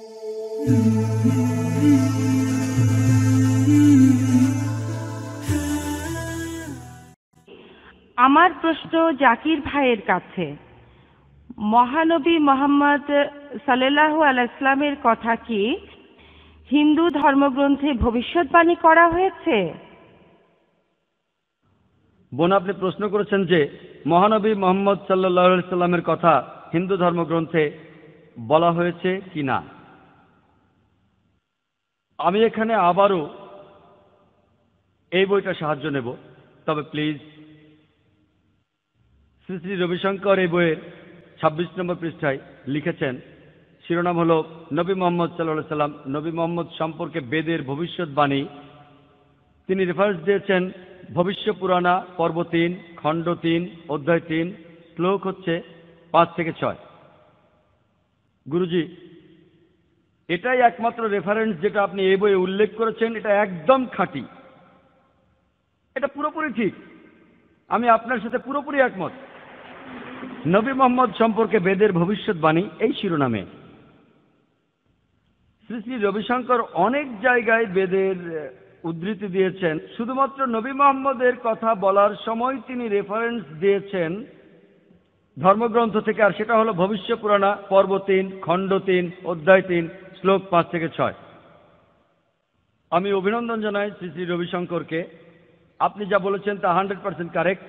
আমার প্রশ্ন জাকির ভাইয়ের কাছে মহানবী মোহাম্মদ সাল্লাহ আলাইসলামের কথা কি হিন্দু ধর্মগ্রন্থে ভবিষ্যৎবাণী করা হয়েছে বোন আপনি প্রশ্ন করেছেন যে মহানবী মোহাম্মদ সাল্লাহ সাল্লামের কথা হিন্দু ধর্মগ্রন্থে বলা হয়েছে কি না আমি এখানে আবারও এই বইটা সাহায্য নেব তবে প্লিজ শ্রী শ্রী রবিশঙ্কর এই বইয়ের ছাব্বিশ নম্বর পৃষ্ঠায় লিখেছেন শিরোনাম হল নবী মোহাম্মদ সাল্লাহ সাল্লাম নবী মোহাম্মদ সম্পর্কে বেদের ভবিষ্যৎবাণী তিনি রেফারেন্স দিয়েছেন ভবিষ্য পুরানা পর্ব তিন খণ্ড তিন অধ্যায় তিন শ্লোক হচ্ছে পাঁচ থেকে ছয় গুরুজি এটাই একমাত্র রেফারেন্স যেটা আপনি এই বইয়ে উল্লেখ করেছেন এটা একদম খাঁটি এটা পুরোপুরি ঠিক আমি আপনার সাথে পুরোপুরি একমত নবী মোহাম্মদ সম্পর্কে বেদের ভবিষ্যৎবাণী এই শিরোনামে শ্রী শ্রী রবিশঙ্কর অনেক জায়গায় বেদের উদ্ধৃতি দিয়েছেন শুধুমাত্র নবী মোহাম্মদের কথা বলার সময় তিনি রেফারেন্স দিয়েছেন ধর্মগ্রন্থ থেকে আর সেটা হলো ভবিষ্য পুরাণা পর্ব তিন খণ্ড তিন অধ্যায় তিন শ্লোক পাঁচ থেকে ছয় আমি অভিনন্দন জানাই শ্রী শ্রী রবিশঙ্করকে আপনি যা বলেছেন তা হান্ড্রেড পার্সেন্ট কারেক্ট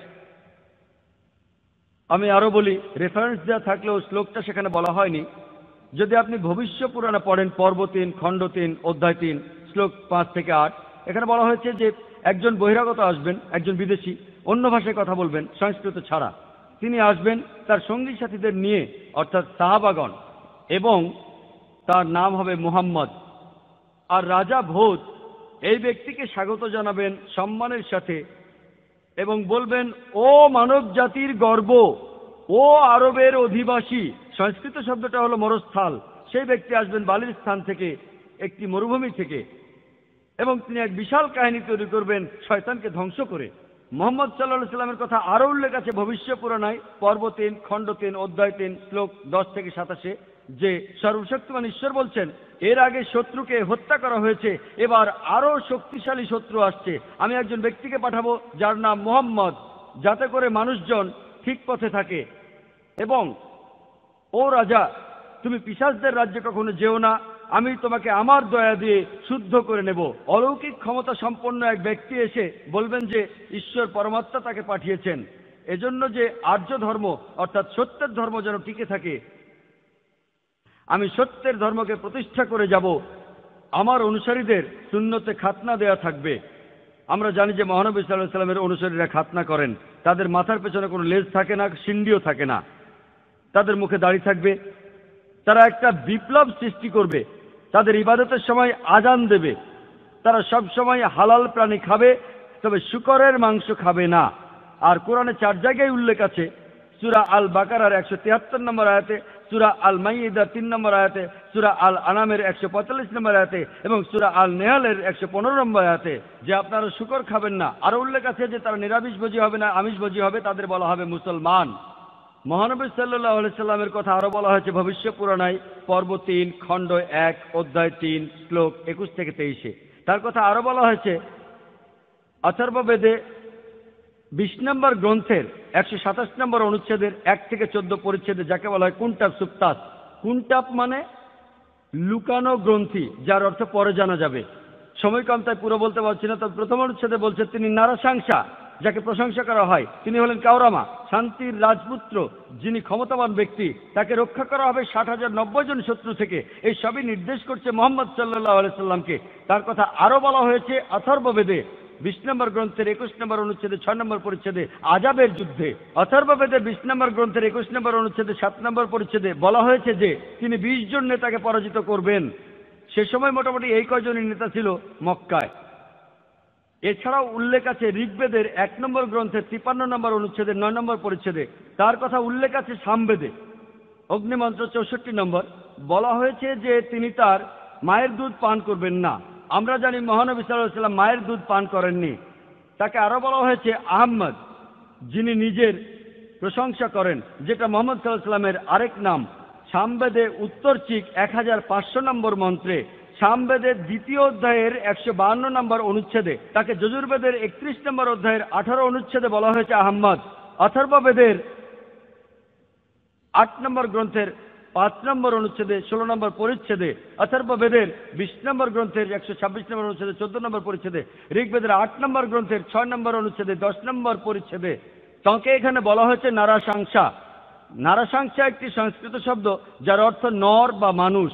আমি আরও বলি রেফারেন্স দেওয়া থাকলেও শ্লোকটা সেখানে বলা হয়নি যদি আপনি ভবিষ্য পুরাণে পড়েন পর্ব তিন খণ্ড তিন অধ্যায় তিন শ্লোক পাঁচ থেকে আট এখানে বলা হয়েছে যে একজন বহিরাগত আসবেন একজন বিদেশি অন্য ভাষায় কথা বলবেন সংস্কৃত ছাড়া তিনি আসবেন তার সঙ্গী সাথীদের নিয়ে অর্থাৎ সাহাবাগণ এবং তার নাম হবে মুহাম্মদ আর রাজা ভোজ এই ব্যক্তিকে স্বাগত জানাবেন সম্মানের সাথে এবং বলবেন ও মানব জাতির গর্ব ও আরবের অধিবাসী সংস্কৃত শব্দটা হলো মরস্থাল সেই ব্যক্তি আসবেন বালির স্থান থেকে একটি মরুভূমি থেকে এবং তিনি এক বিশাল কাহিনী তৈরি করবেন শয়তানকে ধ্বংস করে মোহাম্মদ সাল্লা সাল্লামের কথা আরও উল্লেখ আছে ভবিষ্য পুরাণায় পর্ব তিন খণ্ড তিন অধ্যায় তিন শ্লোক দশ থেকে সাতাশে যে সর্বশক্তিমান ঈশ্বর বলছেন এর আগে শত্রুকে হত্যা করা হয়েছে এবার আরও শক্তিশালী শত্রু আসছে আমি একজন ব্যক্তিকে পাঠাবো যার নাম মোহাম্মদ যাতে করে মানুষজন ঠিক পথে থাকে এবং ও রাজা তুমি পিসাসদের রাজ্যে কখনো যেও না আমি তোমাকে আমার দয়া দিয়ে শুদ্ধ করে নেব অলৌকিক ক্ষমতা সম্পন্ন এক ব্যক্তি এসে বলবেন যে ঈশ্বর পরমাত্মা তাকে পাঠিয়েছেন এজন্য যে আর্য ধর্ম অর্থাৎ সত্যের ধর্ম যেন টিকে থাকে আমি সত্যের ধর্মকে প্রতিষ্ঠা করে যাব আমার অনুসারীদের শূন্যতে খাতনা দেয়া থাকবে আমরা জানি যে মহানবী সাল্লাহ সাল্লামের অনুসারীরা খাতনা করেন তাদের মাথার পেছনে কোনো লেজ থাকে না সিন্ডিও থাকে না তাদের মুখে দাড়ি থাকবে তারা একটা বিপ্লব সৃষ্টি করবে তাদের ইবাদতের সময় আজান দেবে তারা সব সময় হালাল প্রাণী খাবে তবে শুকরের মাংস খাবে না আর কোরআনে চার জায়গায় উল্লেখ আছে সুরা আল বাকার একশো তিয়াত্তর নম্বর আয়াতে সুরা আল মাইদার তিন নম্বর আয়াতে সুরা আল আনামের একশো পঁয়তাল্লিশ নম্বর আয়াতে এবং সুরা আল নেহালের একশো পনেরো নম্বর আয়াতে যে আপনারা শুকর খাবেন না আরও উল্লেখ আছে যে তারা নিরামিষভোজী হবে না আমিষভোজী হবে তাদের বলা হবে মুসলমান মহানবী সাল্লাহ সাল্লামের কথা আরও বলা হয়েছে ভবিষ্য পুরাণায় পর্ব তিন খণ্ড এক অধ্যায় তিন শ্লোক একুশ থেকে তেইশে তার কথা আরও বলা হয়েছে অথর্ববেদে বিশ নম্বর গ্রন্থের একশো সাতাশ নম্বর অনুচ্ছেদের এক থেকে চোদ্দ পরিচ্ছেদে যাকে বলা হয় কুন্টাপ সুপ্তাস কুন্টাপ মানে লুকানো গ্রন্থি যার অর্থ পরে জানা যাবে সময় কম তাই পুরো বলতে পারছি না তবে প্রথম অনুচ্ছেদে বলছে তিনি নারাসাংসা যাকে প্রশংসা করা হয় তিনি হলেন কাউরামা শান্তির রাজপুত্র যিনি ক্ষমতাবান ব্যক্তি তাকে রক্ষা করা হবে ষাট হাজার নব্বই জন শত্রু থেকে এই সবই নির্দেশ করছে মোহাম্মদ সাল্লাহ আলাইসাল্লামকে তার কথা আরও বলা হয়েছে অথর্ববেদে বিশ নম্বর গ্রন্থের একুশ নম্বর অনুচ্ছেদে ছয় নম্বর পরিচ্ছেদে আজাবের যুদ্ধে অথর্ববেদের বিশ নম্বর গ্রন্থের একুশ নম্বর অনুচ্ছেদে সাত নম্বর পরিচ্ছেদে বলা হয়েছে যে তিনি বিশ জন নেতাকে পরাজিত করবেন সে সময় মোটামুটি এই কয়জনই নেতা ছিল মক্কায় এছাড়াও উল্লেখ আছে ঋগ্বেদের এক নম্বর গ্রন্থের তিপান্ন নম্বর অনুচ্ছেদে নয় নম্বর পরিচ্ছেদে তার কথা উল্লেখ আছে সামবেদে অগ্নিমন্ত্র চৌষট্টি নম্বর বলা হয়েছে যে তিনি তার মায়ের দুধ পান করবেন না আমরা জানি মহানবী সাল্লাম মায়ের দুধ পান করেননি তাকে আরও বলা হয়েছে আহম্মদ যিনি নিজের প্রশংসা করেন যেটা মোহাম্মদ সাল্লাহামের আরেক নাম সামবেদে উত্তর চিক এক হাজার পাঁচশো নম্বর মন্ত্রে সামবেদের দ্বিতীয় অধ্যায়ের একশো বাহান্ন নম্বর অনুচ্ছেদে তাকে যজুর্বেদের একত্রিশ নম্বর অধ্যায়ের আঠারো অনুচ্ছেদে বলা হয়েছে আহম্মদ অথর্ববেদের আট নম্বর গ্রন্থের পাঁচ নম্বর অনুচ্ছেদে ষোলো নম্বর পরিচ্ছেদে বেদের বিশ নম্বর গ্রন্থের একশো ছাব্বিশ নম্বর অনুচ্ছেদে চোদ্দ নম্বর পরিচ্ছেদে ঋগ্বেদের আট নম্বর গ্রন্থের ছয় নম্বর অনুচ্ছেদে দশ নম্বর পরিচ্ছেদে তাঁকে এখানে বলা হয়েছে নারা সাংসা একটি সংস্কৃত শব্দ যার অর্থ নর বা মানুষ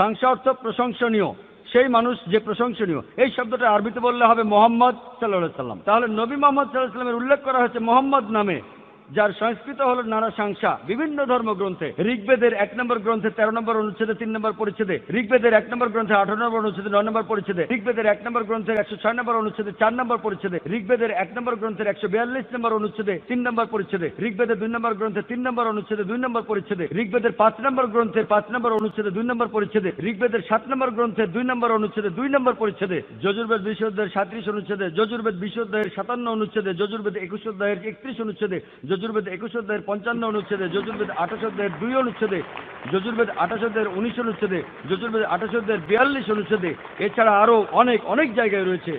সাংসা অর্থ প্রশংসনীয় সেই মানুষ যে প্রশংসনীয় এই শব্দটা আরবিতে বললে হবে মোহাম্মদ সাল্লাহ সাল্লাম তাহলে নবী মোহাম্মদ সাল্লাহ সাল্লামের উল্লেখ করা হয়েছে মোহাম্মদ নামে যার সংস্কৃত হল সংসা বিভিন্ন ধর্মগ্রন্থে ঋগ্বেদের এক নম্বর গ্রন্থে তেরো নম্বর অনুচ্ছেদে তিন নম্বর পরিচ্ছেদে ঋগ্বেদের এক নম্বর গ্রন্থে আঠারো নম্বর অনুচ্ছেদে নয় নম্বর পরিচ্ছেদে ঋগ্বেদের এক নম্বর গ্রন্থে একশো ছয় নম্বর অনুচ্ছেদে চার নম্বর পরিচ্ছেদে ঋগ্বেদের এক নম্বর গ্রন্থের একশো বিয়াল্লিশ নম্বর অনুচ্ছেদে তিন নম্বর পরিচ্ছেদে ঋগ্বেদের দুই নম্বর গ্রন্থে তিন নম্বর অনুচ্ছেদে দুই নম্বর পরিচ্ছেদে ঋগ্বেদের পাঁচ নম্বর গ্রন্থে পাঁচ নম্বর অনুচ্ছেদে দুই নম্বর পরিচ্ছেদে ঋগ্বেদের সাত নম্বর গ্রন্থে দুই নম্বর অনুচ্ছেদে দুই নম্বর পরিচ্ছেদে যজুর্বেদ বিশ অধ্যায়ের সাঁত্রিশ অনুচ্ছেদে যজুর্বেদ বিশ সাতান্ন অনুচ্ছেদে যজুর্বেদ একুশ অধ্যায়ের একত্রিশ অনুচ্ছেদে যজুর্বেদ একুশ অধ্যায়ের পঞ্চান্ন অনুচ্ছেদে যজুর্বেদ আঠাশ অধ্যায়ের দুই অনুচ্ছেদে যজুর্বেদ আঠাশ অধ্যায়ের উনিশ অনুচ্ছেদে যজুর্বেদ আঠাশ অধ্যায়ের বিয়াল্লিশ অনুচ্ছেদে এছাড়া আরও অনেক অনেক জায়গায় রয়েছে